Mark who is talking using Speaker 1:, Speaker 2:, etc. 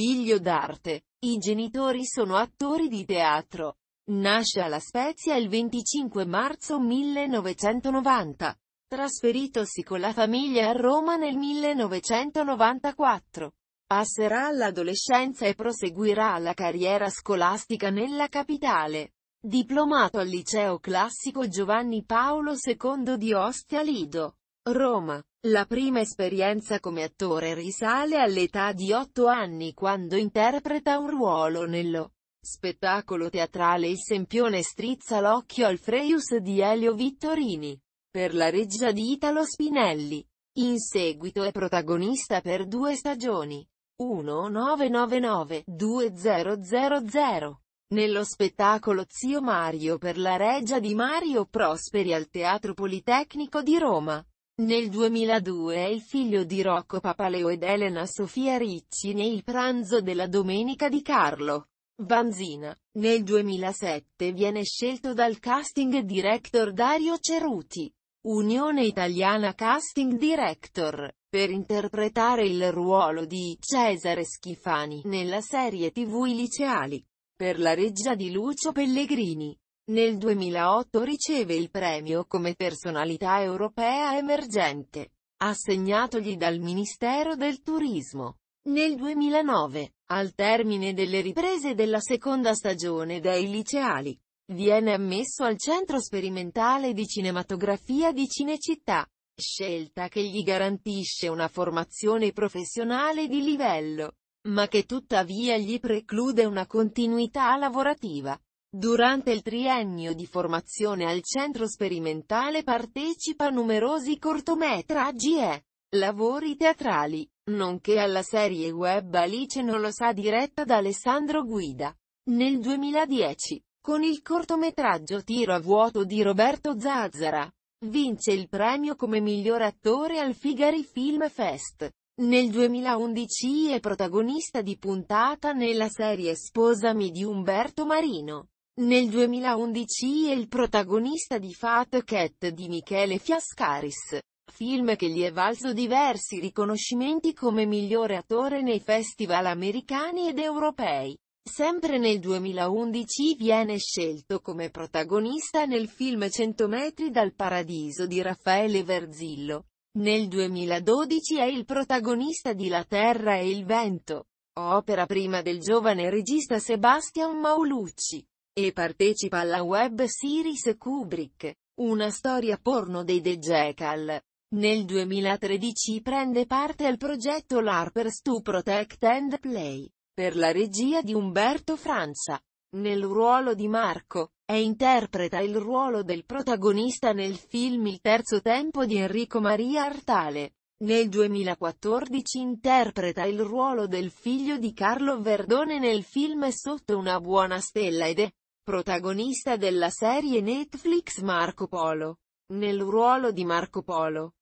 Speaker 1: Figlio d'arte. I genitori sono attori di teatro. Nasce alla Spezia il 25 marzo 1990. Trasferitosi con la famiglia a Roma nel 1994. Passerà all'adolescenza e proseguirà la carriera scolastica nella capitale. Diplomato al liceo classico Giovanni Paolo II di Ostia Lido. Roma. La prima esperienza come attore risale all'età di 8 anni quando interpreta un ruolo nello spettacolo teatrale Il Sempione strizza l'occhio al Freius di Elio Vittorini. Per la reggia di Italo Spinelli. In seguito è protagonista per due stagioni. 1999-2000. Nello spettacolo Zio Mario per la regia di Mario Prosperi al Teatro Politecnico di Roma. Nel 2002 è il figlio di Rocco Papaleo ed Elena Sofia Ricci nei Il pranzo della domenica di Carlo. Vanzina. Nel 2007 viene scelto dal casting director Dario Ceruti, Unione Italiana Casting Director, per interpretare il ruolo di Cesare Schifani nella serie tv I Liceali, per la reggia di Lucio Pellegrini. Nel 2008 riceve il premio come personalità europea emergente, assegnatogli dal Ministero del Turismo. Nel 2009, al termine delle riprese della seconda stagione dei liceali, viene ammesso al Centro Sperimentale di Cinematografia di Cinecittà, scelta che gli garantisce una formazione professionale di livello, ma che tuttavia gli preclude una continuità lavorativa. Durante il triennio di formazione al centro sperimentale partecipa a numerosi cortometraggi e lavori teatrali, nonché alla serie web Alice non lo sa diretta da Alessandro Guida. Nel 2010, con il cortometraggio Tiro a vuoto di Roberto Zazzara, vince il premio come miglior attore al Figari Film Fest. Nel 2011 è protagonista di puntata nella serie Sposami di Umberto Marino. Nel 2011 è il protagonista di Fat Cat di Michele Fiascaris, film che gli è valso diversi riconoscimenti come migliore attore nei festival americani ed europei. Sempre nel 2011 viene scelto come protagonista nel film 100 metri dal paradiso di Raffaele Verzillo. Nel 2012 è il protagonista di La terra e il vento, opera prima del giovane regista Sebastian Maulucci e partecipa alla web series Kubrick, una storia porno dei The Jekyll. Nel 2013 prende parte al progetto LARPers to Protect and Play, per la regia di Umberto Francia. Nel ruolo di Marco, e interpreta il ruolo del protagonista nel film Il terzo tempo di Enrico Maria Artale. Nel 2014 interpreta il ruolo del figlio di Carlo Verdone nel film Sotto una buona stella ed è protagonista della serie Netflix Marco Polo. Nel ruolo di Marco Polo,